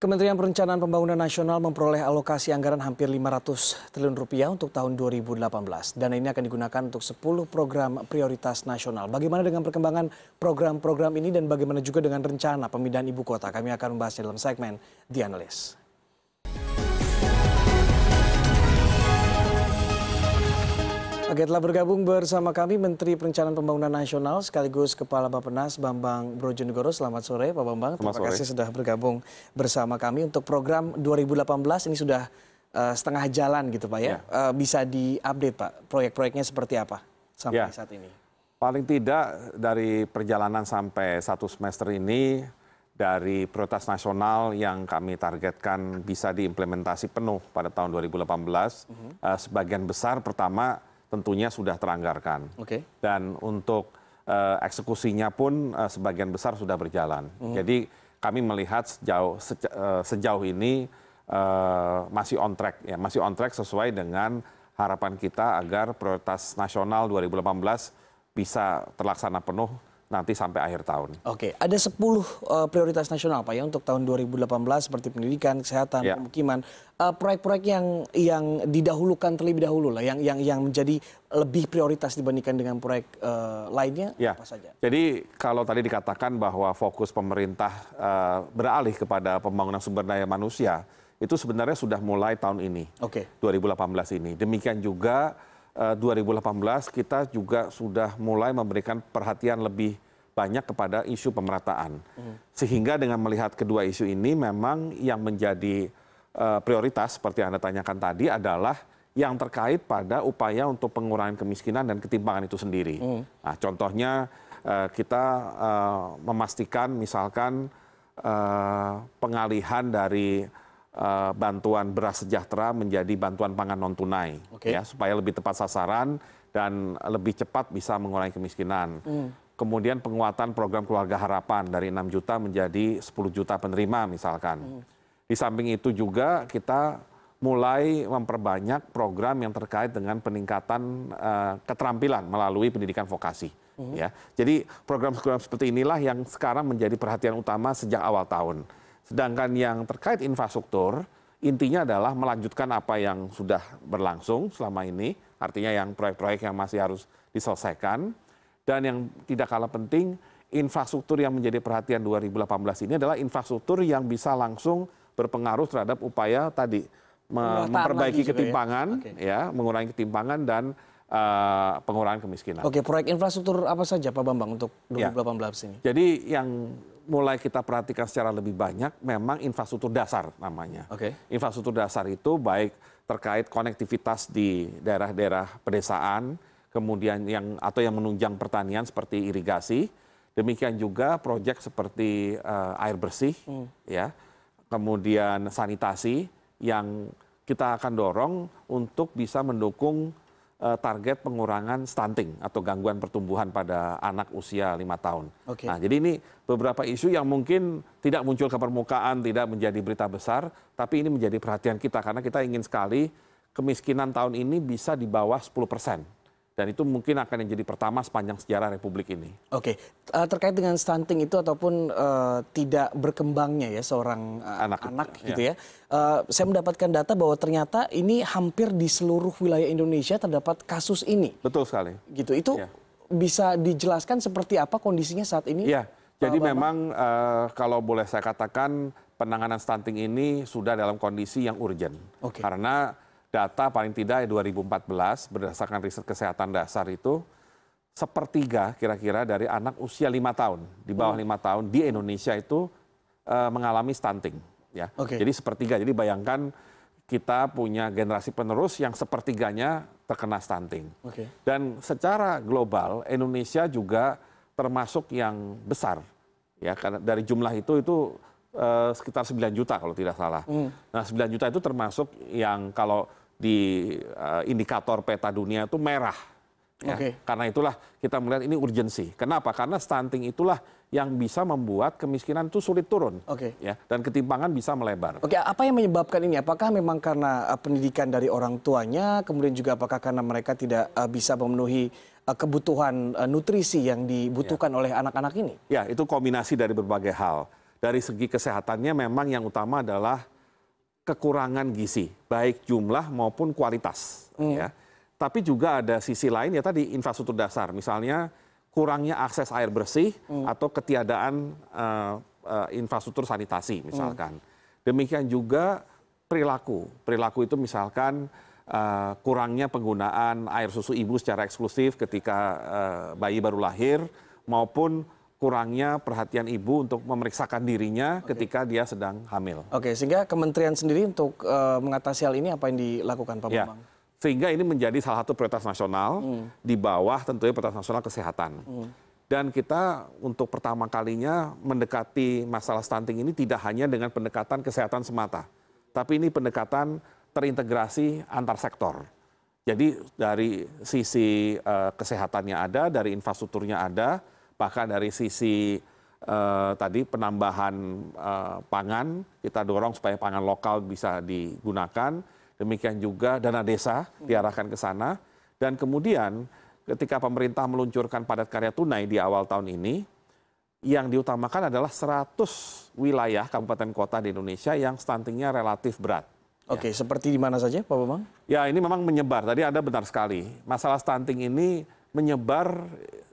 Kementerian Perencanaan Pembangunan Nasional memperoleh alokasi anggaran hampir 500 triliun rupiah untuk tahun 2018. Dana ini akan digunakan untuk 10 program prioritas nasional. Bagaimana dengan perkembangan program-program ini dan bagaimana juga dengan rencana pemindahan ibu kota? Kami akan membahasnya dalam segmen The Analyst. Oke, telah bergabung bersama kami Menteri Perencanaan Pembangunan Nasional sekaligus Kepala Bappenas Bambang Brojonegoro. Selamat sore Pak Bambang. Terima sore. kasih sudah bergabung bersama kami untuk program 2018 ini sudah uh, setengah jalan gitu Pak ya. ya. Uh, bisa diupdate Pak proyek-proyeknya seperti apa sampai ya. saat ini? Paling tidak dari perjalanan sampai satu semester ini dari prioritas nasional yang kami targetkan bisa diimplementasi penuh pada tahun 2018. Uh -huh. uh, sebagian besar pertama tentunya sudah teranggarkan. Okay. Dan untuk uh, eksekusinya pun uh, sebagian besar sudah berjalan. Mm. Jadi kami melihat sejauh seja, uh, sejauh ini uh, masih on track ya, masih on track sesuai dengan harapan kita agar prioritas nasional 2018 bisa terlaksana penuh nanti sampai akhir tahun. Oke, ada 10 uh, eh, prioritas nasional Pak ya untuk tahun 2018 seperti pendidikan, kesehatan, ya. pemukiman, proyek eh, proyek-proyek yang yang didahulukan terlebih dahulu lah yang yang yang menjadi lebih prioritas dibandingkan dengan proyek uh, lainnya ya. apa saja. Jadi kalau tadi dikatakan bahwa fokus pemerintah uh, beralih kepada pembangunan sumber daya manusia, itu sebenarnya sudah mulai tahun ini. Oke. Okay. 2018 ini. Demikian juga 2018 eh, kita juga sudah mulai memberikan perhatian lebih banyak kepada isu pemerataan. Hmm. Sehingga dengan melihat kedua isu ini memang yang menjadi eh, prioritas seperti Anda tanyakan tadi adalah yang terkait pada upaya untuk pengurangan kemiskinan dan ketimpangan itu sendiri. Hmm. Nah, contohnya eh, kita memastikan misalkan pengalihan dari Eh, bantuan beras sejahtera menjadi bantuan pangan non tunai okay. ya supaya lebih tepat sasaran dan lebih cepat bisa mengurangi kemiskinan. Mm. Kemudian penguatan program keluarga harapan dari 6 juta menjadi 10 juta penerima misalkan. Mm. Di samping itu juga kita mulai memperbanyak program yang terkait dengan peningkatan uh, keterampilan melalui pendidikan vokasi. Hmm. Ya, jadi program-program seperti inilah yang sekarang menjadi perhatian utama sejak awal tahun. Sedangkan yang terkait infrastruktur, intinya adalah melanjutkan apa yang sudah berlangsung selama ini, artinya yang proyek-proyek yang masih harus diselesaikan. Dan yang tidak kalah penting, infrastruktur yang menjadi perhatian 2018 ini adalah infrastruktur yang bisa langsung berpengaruh terhadap upaya tadi memperbaiki ya? ketimpangan, ya? Okay. ya, mengurangi ketimpangan dan uh, pengurangan kemiskinan. Oke, proyek infrastruktur apa saja Pak Bambang untuk 2018 ya. ini? Jadi yang mulai kita perhatikan secara lebih banyak memang infrastruktur dasar namanya. Okay. Infrastruktur dasar itu baik terkait konektivitas di daerah-daerah pedesaan, kemudian yang atau yang menunjang pertanian seperti irigasi, demikian juga proyek seperti uh, air bersih, hmm. ya, kemudian sanitasi yang kita akan dorong untuk bisa mendukung Eh, target pengurangan stunting atau gangguan pertumbuhan pada anak usia lima tahun. Okay. Nah, jadi ini beberapa isu yang mungkin tidak muncul ke permukaan, tidak menjadi berita besar, tapi ini menjadi perhatian kita karena kita ingin sekali kemiskinan tahun ini bisa di bawah 10 persen dan itu mungkin akan yang jadi pertama sepanjang sejarah Republik ini. Oke, okay. Eh, terkait dengan stunting itu ataupun uh, tidak berkembangnya ya seorang uh, anak, anak ya. gitu ya. Uh, saya mendapatkan data bahwa ternyata ini hampir di seluruh wilayah Indonesia terdapat kasus ini. Betul sekali. Gitu. Itu ya. bisa dijelaskan seperti apa kondisinya saat ini? Ya. Jadi Bapak memang uh, kalau boleh saya katakan penanganan stunting ini sudah dalam kondisi yang urgent. Okay. Karena data paling tidak 2014 ya berdasarkan riset kesehatan dasar itu sepertiga kira-kira dari anak usia lima tahun di bawah hmm. lima hmm. tahun di Indonesia itu e, mengalami stunting ya. Okay. Jadi sepertiga. Jadi bayangkan kita punya generasi penerus yang sepertiganya terkena stunting. Okay. Dan secara global Indonesia juga termasuk yang besar ya karena dari jumlah itu itu eh, sekitar 9 juta kalau tidak salah. hmm. Nah, 9 juta itu termasuk yang kalau di uh, indikator peta dunia itu merah. Ya. Okay. Karena itulah kita melihat ini urgensi. Kenapa? Karena stunting itulah yang bisa membuat kemiskinan itu sulit turun. Oke. Okay. Ya, dan ketimpangan bisa melebar. Oke, okay, apa yang menyebabkan ini? Apakah memang karena eh, pendidikan dari orang tuanya, kemudian juga apakah karena mereka tidak uh, bisa memenuhi uh, kebutuhan uh, nutrisi yang dibutuhkan ya. oleh anak-anak ini? Ya, itu kombinasi dari berbagai hal. Dari segi kesehatannya memang yang utama adalah kekurangan gizi, baik jumlah maupun kualitas. Hmm. Ya. Tapi juga ada sisi lain ya tadi infrastruktur dasar, misalnya kurangnya akses air bersih hmm. atau ketiadaan uh, uh, infrastruktur sanitasi hmm. misalkan. Hmm. Demikian juga perilaku, perilaku itu misalkan uh, kurangnya penggunaan air susu ibu secara eksklusif ketika uh, bayi baru lahir maupun kurangnya perhatian ibu untuk memeriksakan dirinya okay. ketika dia sedang hamil. Oke, okay, sehingga kementerian sendiri untuk uh, mengatasi hal ini apa yang dilakukan Pak ya. Sehingga ini menjadi salah satu prioritas nasional hmm. di bawah tentunya prioritas nasional kesehatan. Hmm. Dan kita untuk pertama kalinya mendekati masalah stunting ini tidak hanya dengan pendekatan kesehatan semata, tapi ini pendekatan terintegrasi antar sektor. Jadi dari sisi uh, kesehatannya ada, dari infrastrukturnya ada, bahkan dari sisi uh, tadi penambahan uh, pangan kita dorong supaya pangan lokal bisa digunakan demikian juga dana desa diarahkan ke sana dan kemudian ketika pemerintah meluncurkan padat karya tunai di awal tahun ini yang diutamakan adalah 100 wilayah kabupaten kota di Indonesia yang stuntingnya relatif berat. Oke, ya. seperti di mana saja Pak Bambang? Ya, ini memang menyebar. Tadi ada benar sekali. Masalah stunting ini menyebar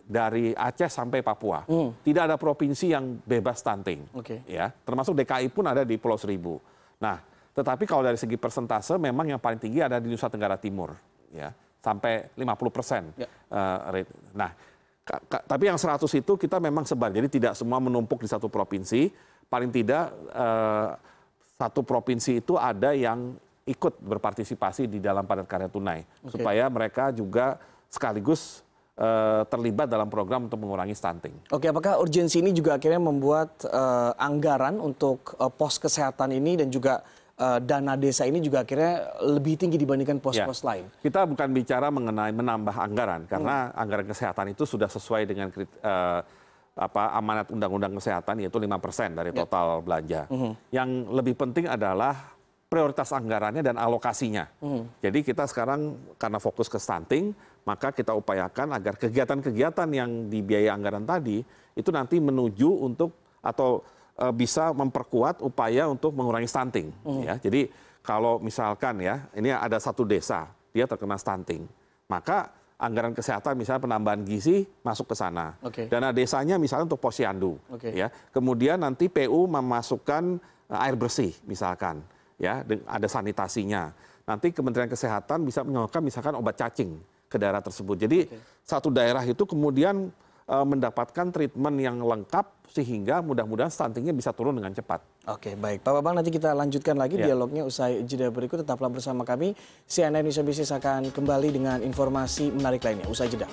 dari Aceh sampai Papua. Hmm. Tidak ada provinsi yang bebas stunting. Okay. Ya, termasuk DKI pun ada di Pulau Seribu. Nah, tetapi kalau dari segi persentase memang yang paling tinggi ada di Nusa Tenggara Timur, ya, sampai 50 persen. Ya. Uh, Nah, tapi yang 100 itu kita memang sebar. Jadi tidak semua menumpuk di satu provinsi. Paling tidak uh, satu provinsi itu ada yang ikut berpartisipasi di dalam padat karya tunai okay. supaya mereka juga sekaligus Eh, terlibat dalam program untuk mengurangi stunting. Oke, apakah urgensi ini juga akhirnya membuat uh, anggaran untuk uh, pos kesehatan ini dan juga uh, dana desa ini juga akhirnya lebih tinggi dibandingkan pos-pos ya. lain. Kita bukan bicara mengenai menambah anggaran karena hmm. anggaran kesehatan itu sudah sesuai dengan uh, apa amanat undang-undang kesehatan yaitu 5% dari ya. total ya. belanja. Hmm. Yang lebih penting adalah prioritas anggarannya dan alokasinya. Hmm. Jadi kita sekarang karena fokus ke stunting, maka kita upayakan agar kegiatan-kegiatan yang dibiayai anggaran tadi itu nanti menuju untuk atau e, bisa memperkuat upaya untuk mengurangi stunting. Hmm. Ya, jadi kalau misalkan ya ini ada satu desa dia terkena stunting, maka anggaran kesehatan misalnya penambahan gizi masuk ke sana. Okay. Dana desanya misalnya untuk posyandu. Okay. Ya, kemudian nanti PU memasukkan eh, air bersih misalkan ya ada sanitasinya. Nanti Kementerian Kesehatan bisa menyalurkan misalkan obat cacing ke daerah tersebut. Jadi okay. satu daerah itu kemudian e, mendapatkan treatment yang lengkap sehingga mudah-mudahan stuntingnya bisa turun dengan cepat. Oke, baik. Pak Bambang nanti kita lanjutkan lagi yeah. dialognya usai jeda berikut. Tetaplah bersama kami. CNN Indonesia Business akan kembali dengan informasi menarik lainnya. Usai jeda.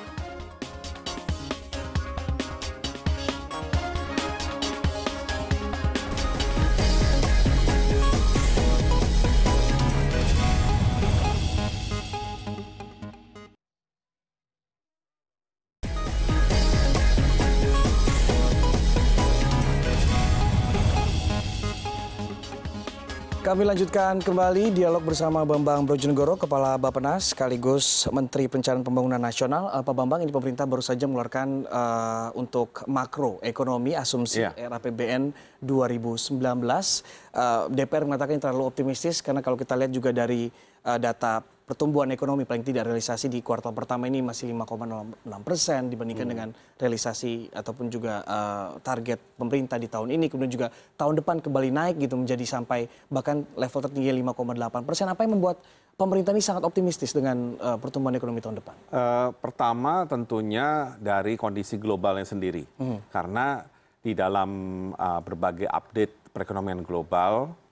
Kami lanjutkan kembali dialog bersama Bambang Brojonegoro, Kepala Bapenas sekaligus Menteri Perencanaan Pembangunan Nasional. Eh, Pak Bambang, ini pemerintah baru saja mengeluarkan uh, untuk makro ekonomi asumsi yeah. RAPBN 2019. Uh, DPR mengatakan ini terlalu optimistis karena kalau kita lihat juga dari uh, data pertumbuhan ekonomi paling tidak realisasi di kuartal pertama ini masih 5,06 persen dibandingkan hmm. dengan realisasi ataupun juga uh, target pemerintah di tahun ini kemudian juga tahun depan kembali naik gitu menjadi sampai bahkan level tertinggi 5,8 persen apa yang membuat pemerintah ini sangat optimistis dengan uh, pertumbuhan ekonomi tahun depan uh, pertama tentunya dari kondisi globalnya sendiri hmm. karena di dalam uh, berbagai update perekonomian global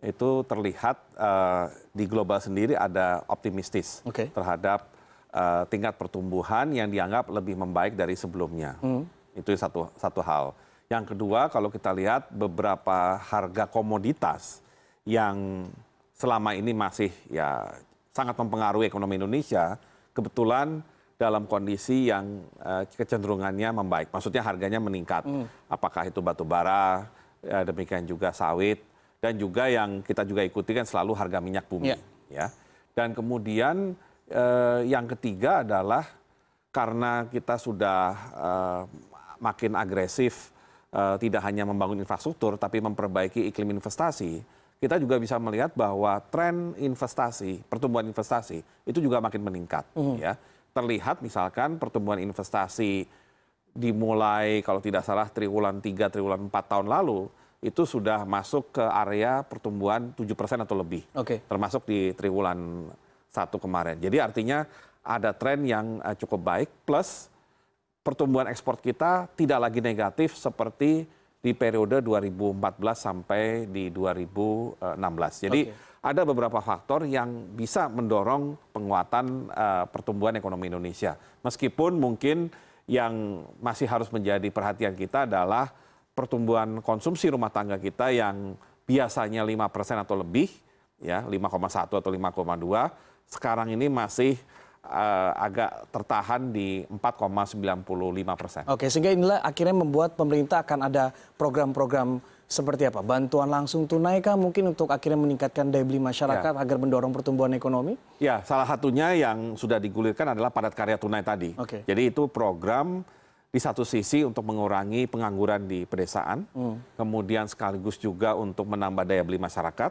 itu terlihat eh, di global sendiri ada optimistis terhadap eh, tingkat pertumbuhan yang dianggap lebih membaik dari sebelumnya. Hmm. Itu satu satu hal. Yang kedua, kalau kita lihat beberapa harga komoditas yang selama ini masih ya sangat mempengaruhi ekonomi Indonesia, kebetulan dalam kondisi yang uh, kecenderungannya membaik. Maksudnya harganya meningkat. Hmm. Apakah itu batu bara, ya, demikian juga sawit, dan juga yang kita juga ikuti kan selalu harga minyak bumi ya, ya. Dan kemudian eh, yang ketiga adalah karena kita sudah eh, makin agresif eh, tidak hanya membangun infrastruktur tapi memperbaiki iklim investasi, kita juga bisa melihat bahwa tren investasi, pertumbuhan investasi itu juga makin meningkat mm. ya. Terlihat misalkan pertumbuhan investasi dimulai kalau tidak salah triwulan 3 triwulan 4 tahun lalu itu sudah masuk ke area pertumbuhan 7% atau lebih. Okay. Termasuk di triwulan satu kemarin. Jadi artinya ada tren yang eh, cukup baik plus pertumbuhan ekspor kita tidak lagi negatif seperti di periode 2014 sampai di 2016. Jadi okay. ada beberapa faktor yang bisa mendorong penguatan uh, pertumbuhan ekonomi Indonesia. Meskipun mungkin yang masih harus menjadi perhatian kita adalah pertumbuhan konsumsi rumah tangga kita yang biasanya 5% atau lebih, ya 5,1 atau 5,2, sekarang ini masih uh, agak tertahan di 4,95 persen. Oke, sehingga inilah akhirnya membuat pemerintah akan ada program-program seperti apa? Bantuan langsung tunai kah mungkin untuk akhirnya meningkatkan daya beli masyarakat ya. agar mendorong pertumbuhan ekonomi? Ya, salah satunya yang sudah digulirkan adalah padat karya tunai tadi. Oke. Jadi itu program di satu sisi untuk mengurangi pengangguran di pedesaan, hmm. kemudian sekaligus juga untuk menambah daya beli masyarakat,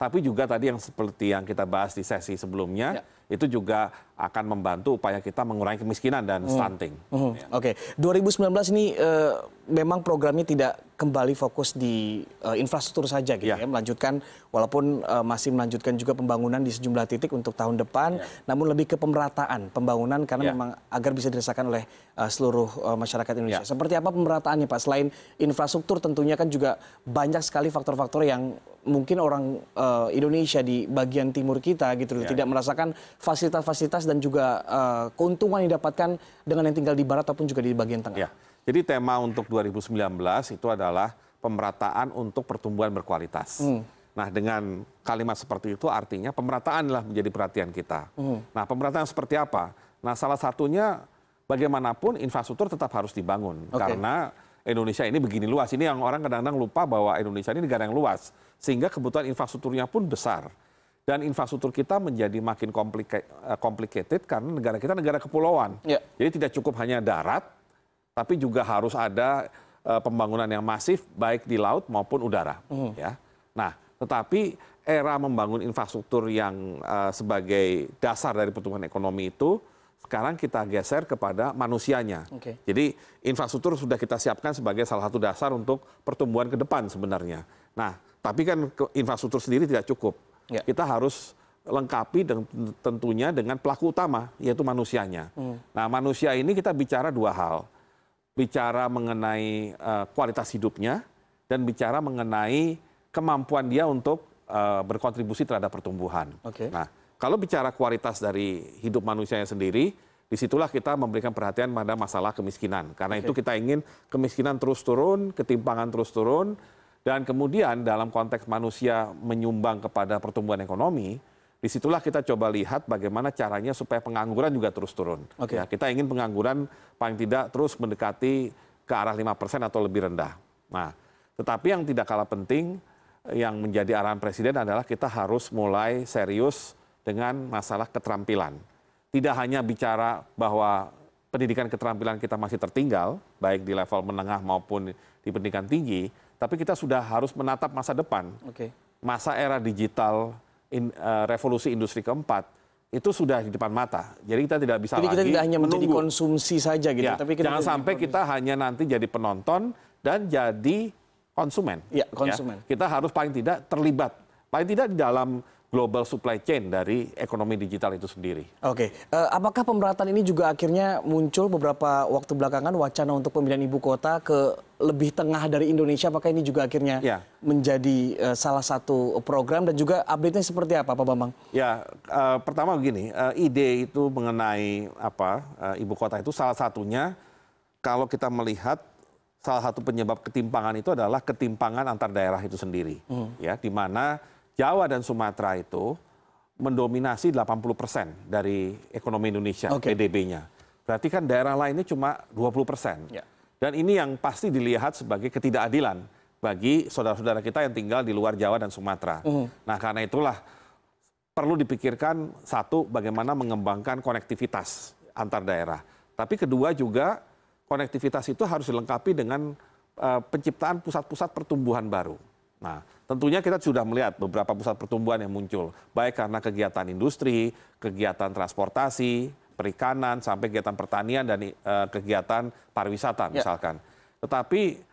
tapi juga tadi yang seperti yang kita bahas di sesi sebelumnya, ya itu juga akan membantu upaya kita mengurangi kemiskinan dan hmm. stunting. Hmm. Hmm. Ya. Oke, okay. 2019 ini e, memang programnya tidak kembali fokus di e, infrastruktur saja gitu yeah. ya, melanjutkan walaupun e, masih melanjutkan juga pembangunan di sejumlah titik untuk tahun depan, yeah. namun lebih ke pemerataan pembangunan karena yeah. memang agar bisa dirasakan oleh e, seluruh e, masyarakat Indonesia. Yeah. Seperti apa pemerataannya Pak? Selain infrastruktur tentunya kan juga banyak sekali faktor-faktor yang mungkin orang uh, Indonesia di bagian timur kita gitu ya, tidak merasakan fasilitas-fasilitas dan juga uh, keuntungan yang didapatkan dengan yang tinggal di barat ataupun juga di bagian tengah. Ya. Jadi tema untuk 2019 itu adalah pemerataan untuk pertumbuhan berkualitas. Hmm. Nah, dengan kalimat seperti itu artinya pemerataanlah menjadi perhatian kita. Hmm. Nah, pemerataan seperti apa? Nah, salah satunya bagaimanapun infrastruktur tetap harus dibangun okay. karena Indonesia ini begini luas. Ini yang orang kadang-kadang lupa bahwa Indonesia ini negara yang luas sehingga kebutuhan infrastrukturnya pun besar dan infrastruktur kita menjadi makin komplika, eh, complicated karena negara kita negara kepulauan. Yeah. Jadi tidak cukup hanya darat, tapi juga harus ada eh, pembangunan yang masif baik di laut maupun udara. Mm. Ya. Nah, tetapi era membangun infrastruktur yang uh, sebagai dasar dari pertumbuhan ekonomi itu sekarang kita geser kepada manusianya. Okay. Jadi infrastruktur sudah kita siapkan sebagai salah satu dasar untuk pertumbuhan ke depan sebenarnya. Nah, tapi kan infrastruktur sendiri tidak cukup Ya. kita harus lengkapi dengan, tentunya dengan pelaku utama yaitu manusianya. Hmm. Nah, manusia ini kita bicara dua hal. Bicara mengenai uh, kualitas hidupnya dan bicara mengenai kemampuan dia untuk uh, berkontribusi terhadap pertumbuhan. Okay. Nah, kalau bicara kualitas dari hidup manusianya sendiri, disitulah kita memberikan perhatian pada masalah kemiskinan. Karena okay. itu kita ingin kemiskinan terus turun, ketimpangan terus turun, dan kemudian dalam konteks manusia menyumbang kepada pertumbuhan ekonomi, disitulah kita coba lihat bagaimana caranya supaya pengangguran juga terus turun. Okay. Ya, kita ingin pengangguran paling tidak terus mendekati ke arah 5% atau lebih rendah. Nah, tetapi yang tidak kalah penting yang menjadi arahan Presiden adalah kita harus mulai serius dengan masalah keterampilan. Tidak hanya bicara bahwa pendidikan keterampilan kita masih tertinggal, baik di level menengah maupun di pendidikan tinggi, tapi kita sudah harus menatap masa depan. Okay. Masa era digital, in, uh, revolusi industri keempat itu sudah di depan mata. Jadi kita tidak bisa jadi lagi kita tidak hanya menjadi menunggu. konsumsi saja gitu. Ya, tapi kita jangan sampai konsumsi. kita hanya nanti jadi penonton dan jadi konsumen. Ya, konsumen. Ya, kita harus paling tidak terlibat, paling tidak di dalam global supply chain dari ekonomi digital itu sendiri. Oke, okay. uh, eh, apakah pemerataan ini juga akhirnya muncul beberapa waktu belakangan wacana untuk pemindahan ibu kota ke lebih tengah dari Indonesia? Apakah ini juga akhirnya ya. menjadi uh, salah satu program dan juga update-nya seperti apa, Pak Bambang? Ya, uh, pertama begini, uh, ide itu mengenai apa uh, ibu kota itu salah satunya kalau kita melihat salah satu penyebab ketimpangan itu adalah ketimpangan antar daerah itu sendiri, hmm. ya, di mana Jawa dan Sumatera itu mendominasi 80 persen dari ekonomi Indonesia, okay. PDB-nya. Berarti kan daerah lainnya cuma 20 persen. Yeah. Dan ini yang pasti dilihat sebagai ketidakadilan bagi saudara-saudara kita yang tinggal di luar Jawa dan Sumatera. Mm. Nah karena itulah perlu dipikirkan satu bagaimana mengembangkan konektivitas antar daerah. Tapi kedua juga konektivitas itu harus dilengkapi dengan uh, penciptaan pusat-pusat pertumbuhan baru. Nah, tentunya kita sudah melihat beberapa pusat pertumbuhan yang muncul, baik karena kegiatan industri, kegiatan transportasi, perikanan, sampai kegiatan pertanian dan e, kegiatan pariwisata ya. misalkan. Tetapi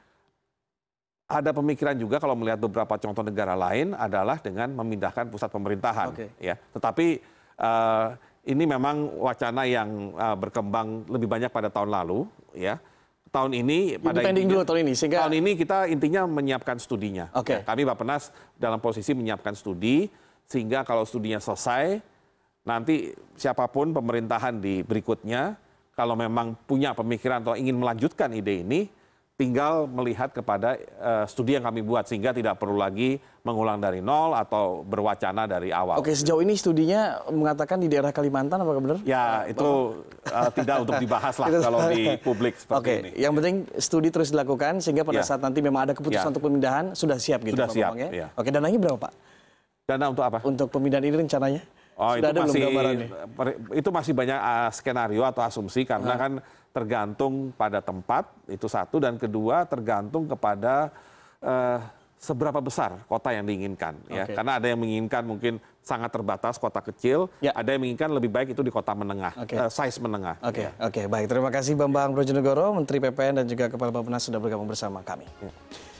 ada pemikiran juga kalau melihat beberapa contoh negara lain adalah dengan memindahkan pusat pemerintahan, okay. ya. Tetapi e, ini memang wacana yang e, berkembang lebih banyak pada tahun lalu, ya tahun ini pada pending dulu tahun ini sehingga tahun ini kita intinya menyiapkan studinya. Oke. Okay. Ya, kami kami Penas dalam posisi menyiapkan studi sehingga kalau studinya selesai nanti siapapun pemerintahan di berikutnya kalau memang punya pemikiran atau ingin melanjutkan ide ini tinggal melihat kepada uh, studi yang kami buat sehingga tidak perlu lagi mengulang dari nol atau berwacana dari awal. Oke, sejauh ini studinya mengatakan di daerah Kalimantan apa benar? Ya, itu uh, tidak untuk dibahas lah kalau di publik seperti Oke, ini. yang penting studi terus dilakukan sehingga pada ya. saat nanti memang ada keputusan ya. untuk pemindahan sudah siap gitu sudah Pak siap, ya? ya. Oke, dananya berapa Pak? Dana untuk apa? Untuk pemindahan ini rencananya? Oh, itu ada masih, Itu masih banyak uh, skenario atau asumsi karena nah. kan tergantung pada tempat itu satu dan kedua tergantung kepada uh, seberapa besar kota yang diinginkan okay. ya karena ada yang menginginkan mungkin sangat terbatas kota kecil ya. ada yang menginginkan lebih baik itu di kota menengah okay. uh, eh, size menengah oke okay. ya. oke okay. baik terima kasih Bambang Brojonegoro Menteri PPN dan juga Kepala Bappenas sudah bergabung bersama kami ya.